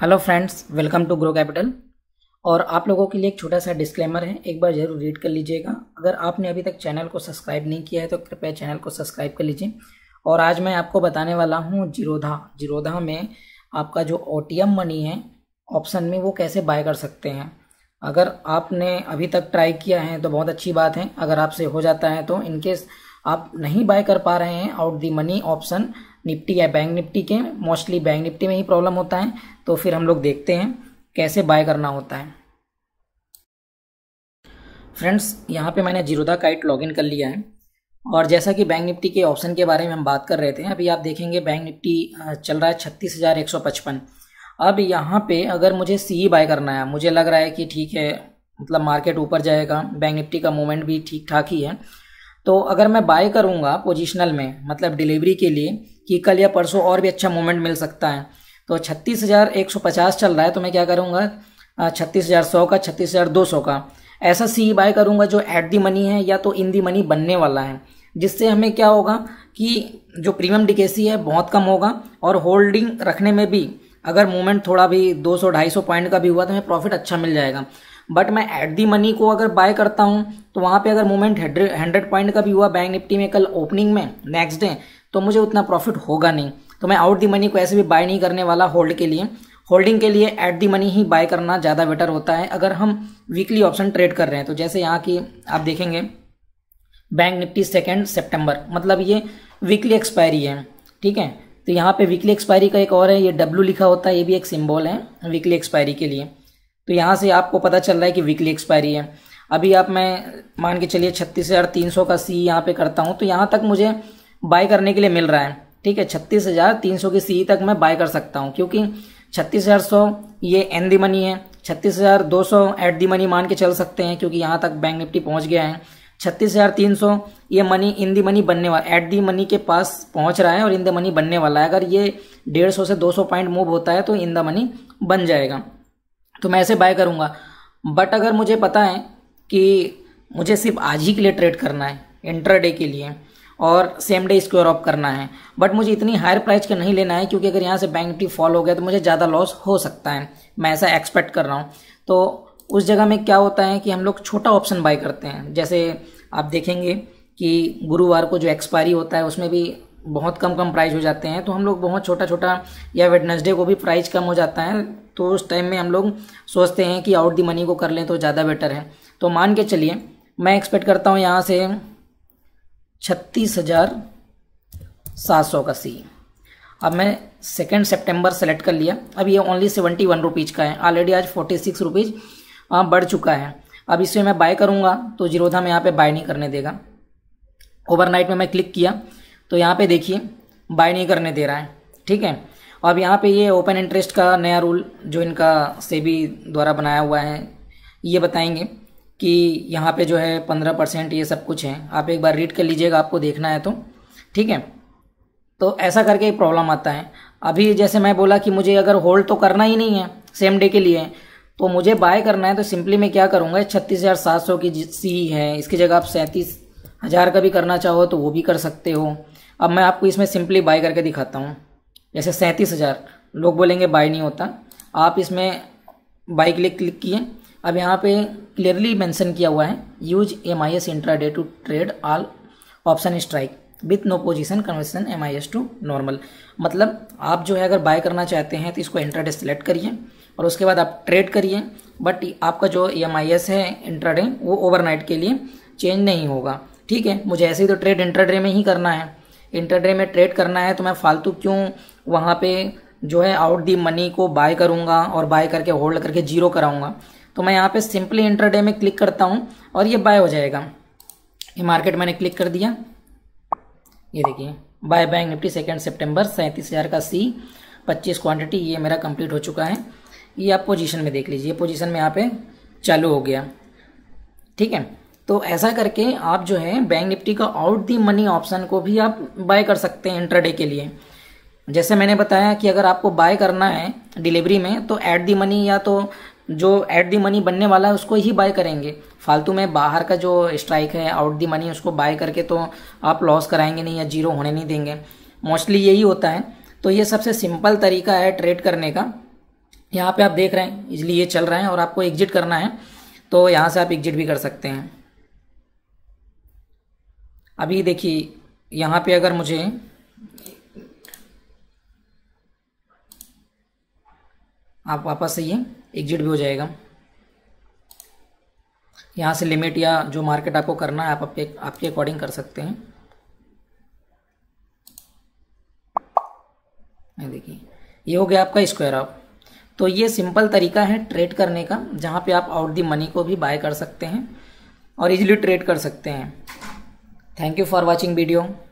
hello friends welcome to Grow Capital और आप लोगों के लिए एक छोटा सा डिस्क्लेमर है एक बार ज़रूर रीड कर लीजिएगा अगर आपने अभी तक चैनल को सब्सक्राइब नहीं किया है तो कृपया चैनल को सब्सक्राइब कर लीजिए और आज मैं आपको बताने वाला हूँ जीरोधा जीरोधा में आपका जो ओ मनी है ऑप्शन में वो कैसे बाय कर सकते हैं अगर आपने अभी तक ट्राई किया है तो बहुत अच्छी बात है अगर आपसे हो जाता है तो इनकेस आप नहीं बाय कर पा रहे हैं out the money option Nifty या बैंक निफ्टी के मोस्टली बैंक निफ्टी में ही प्रॉब्लम होता है तो फिर हम लोग देखते हैं कैसे बाय करना होता है फ्रेंड्स यहाँ पे मैंने जीरोदा काइट लॉगिन कर लिया है और जैसा कि बैंक निफ्टी के ऑप्शन के बारे में हम बात कर रहे थे अभी आप देखेंगे बैंक निफ्टी चल रहा है छत्तीस हज़ार एक सौ पचपन अब यहाँ पे अगर मुझे सी ही बाय करना है मुझे लग रहा है कि ठीक है मतलब मार्केट ऊपर जाएगा बैंक निफ्टी का मूवमेंट भी ठीक ठाक ही है तो अगर मैं बाय करूँगा पोजिशनल में मतलब डिलीवरी के लिए कि कल या परसों और भी अच्छा मूवमेंट मिल सकता है तो छत्तीस हज़ार एक सौ पचास चल रहा है तो मैं क्या करूँगा छत्तीस हज़ार सौ का छत्तीस हज़ार दो सौ का ऐसा सी बाय करूँगा जो एट दी मनी है या तो इन दी मनी बनने वाला है जिससे हमें क्या होगा कि जो प्रीमियम डिकेसी है बहुत कम होगा और होल्डिंग रखने में भी अगर मूवमेंट थोड़ा भी 200 250 पॉइंट का भी हुआ तो हमें प्रॉफिट अच्छा मिल जाएगा बट मैं एट दी मनी को अगर बाय करता हूँ तो वहाँ पे अगर मूवमेंट हंड्रेड पॉइंट का भी हुआ बैंक निफ्टी में कल ओपनिंग में नेक्स्ट डे तो मुझे उतना प्रॉफिट होगा नहीं तो मैं आउट दी मनी को ऐसे भी बाय नहीं करने वाला होल्ड के लिए होल्डिंग के लिए एट दी मनी ही बाय करना ज़्यादा बेटर होता है अगर हम वीकली ऑप्शन ट्रेड कर रहे हैं तो जैसे यहाँ की आप देखेंगे बैंक निफ्टी सेकेंड सेप्टेम्बर मतलब ये वीकली एक्सपायरी है ठीक है तो यहाँ पे वीकली एक्सपायरी का एक और है ये डब्ल्यू लिखा होता है ये भी एक सिम्बॉल है वीकली एक्सपायरी के लिए तो यहाँ से आपको पता चल रहा है कि वीकली एक्सपायरी है अभी आप मैं मान के चलिए छत्तीस हज़ार तीन सौ का सी यहाँ पे करता हूँ तो यहाँ तक मुझे बाय करने के लिए मिल रहा है ठीक है छत्तीस हजार तीन सौ की सी e तक मैं बाय कर सकता हूँ क्योंकि छत्तीस हजार सौ ये एन दी मनी है छत्तीस हजार दो सौ एट दी मनी मान के चल सकते हैं क्योंकि यहाँ तक बैंक निफ्टी पहुँच गया है छत्तीस हजार तीन सौ ये मनी इन दी मनी बनने वाला एट दी मनी के पास पहुंच रहा है और इन द मनी बनने वाला है अगर ये डेढ़ सौ से दो सौ पॉइंट मूव होता है तो इन द मनी बन जाएगा तो मैं ऐसे बाय करूँगा बट अगर मुझे पता है कि मुझे सिर्फ आज ही के लिए ट्रेड करना है इंटरडे के लिए और सेम डे स्क्योर ऑफ करना है बट मुझे इतनी हायर प्राइस का नहीं लेना है क्योंकि अगर यहाँ से बैंक निफ्टी फॉल हो गया तो मुझे ज़्यादा लॉस हो सकता है मैं ऐसा एक्सपेक्ट कर रहा हूँ तो उस जगह में क्या होता है कि हम लोग छोटा ऑप्शन बाई करते हैं जैसे आप देखेंगे कि गुरुवार को जो एक्सपायरी होता है उसमें भी बहुत कम कम प्राइस हो जाते हैं तो हम लोग बहुत छोटा छोटा या वेडनेसडे को भी प्राइस कम हो जाता है तो उस टाइम में हम लोग सोचते हैं कि आउट दी मनी को कर लें तो ज़्यादा बेटर है तो मान के चलिए मैं एक्सपेक्ट करता हूँ यहाँ से छत्तीस हज़ार सात सौ का सी अब मैं सेकेंड सितंबर सेलेक्ट कर लिया अब ये ओनली सेवेंटी वन रुपीज़ का है ऑलरेडी आज फोर्टी सिक्स रुपीज़ बढ़ चुका है अब इसमें मैं बाय करूँगा तो जीरोधा में यहाँ पे बाय नहीं करने देगा ओवरनाइट में मैं क्लिक किया तो यहाँ पे देखिए बाय नहीं करने दे रहा है ठीक है अब यहाँ पे ये ओपन इंटरेस्ट का नया रूल जो इनका सेबी द्वारा बनाया हुआ है ये बताएंगे कि यहाँ पे जो है पंद्रह परसेंट ये सब कुछ है आप एक बार रीड कर लीजिएगा आपको देखना है तो ठीक है तो ऐसा करके प्रॉब्लम आता है अभी जैसे मैं बोला कि मुझे अगर होल्ड तो करना ही नहीं है सेम डे के लिए तो मुझे बाय करना है तो सिंपली मैं क्या करूँगा छत्तीस हज़ार सात सौ की सी है इसकी जगह आप सैंतीस हज़ार का भी करना चाहो तो वो भी कर सकते हो अब मैं आपको इसमें सिंपली बाय करके दिखाता हूँ जैसे सैंतीस हज़ार लोग बोलेंगे बाय नहीं होता आप इसमें बाय क्लिक क्लिक किए अब यहाँ पे क्लियरली मेंशन किया हुआ है use M I S intraday to trade all option strike with no position conversion M I S to normal मतलब आप जो है अगर बाय करना चाहते हैं तो इसको इंट्राडे सेलेक्ट करिए और उसके बाद आप ट्रेड करिए बट आपका जो एम आई एस है इंट्राडे वो ओवरनाइट के लिए चेंज नहीं होगा ठीक है मुझे ऐसे ही तो ट्रेड इंट्राडे में ही करना है इंटरडे में ट्रेड करना है तो मैं फालतू क्यों वहाँ पे जो है आउट दी मनी को बाय करूँगा और बाय करके होल्ड करके जीरो कराऊंगा तो मैं यहाँ पे सिंपली इंटरडे में क्लिक करता हूँ और ये बाय हो जाएगा ये मार्केट मैंने क्लिक कर दिया ये देखिए buy bank Nifty second September सैंतीस हज़ार का सी पच्चीस क्वान्टिटी ये मेरा कंप्लीट हो चुका है ये आप पोजिशन में देख लीजिए पोजीशन में यहाँ पे चालू हो गया ठीक है तो ऐसा करके आप जो है बैंक निफ्टी का आउट दी मनी ऑप्शन को भी आप बाय कर सकते हैं इंटरडे के लिए जैसे मैंने बताया कि अगर आपको बाय करना है डिलीवरी में तो ऐट दी मनी या तो जो एट दी मनी बनने वाला है उसको ही बाय करेंगे फालतू में बाहर का जो स्ट्राइक है आउट दी मनी उसको बाय करके तो आप लॉस कराएंगे नहीं या जीरो होने नहीं देंगे मोस्टली यही होता है तो ये सबसे सिंपल तरीका है ट्रेड करने का यहाँ पे आप देख रहे हैं इसलिए ये चल रहा है और आपको एग्जिट करना है तो यहाँ से आप एग्जिट भी कर सकते हैं अभी देखिए यहाँ पे अगर मुझे आप वापस आइए एग्जिट भी हो जाएगा यहाँ से लिमिट या जो मार्केट आपको करना है आप आपके आपके अकॉर्डिंग कर सकते हैं देखिए ये हो गया आपका स्क्वायर आप तो ये सिंपल तरीका है ट्रेड करने का जहाँ पे आप आउट दी मनी को भी बाय कर सकते हैं और इजीली ट्रेड कर सकते हैं thank you for watching video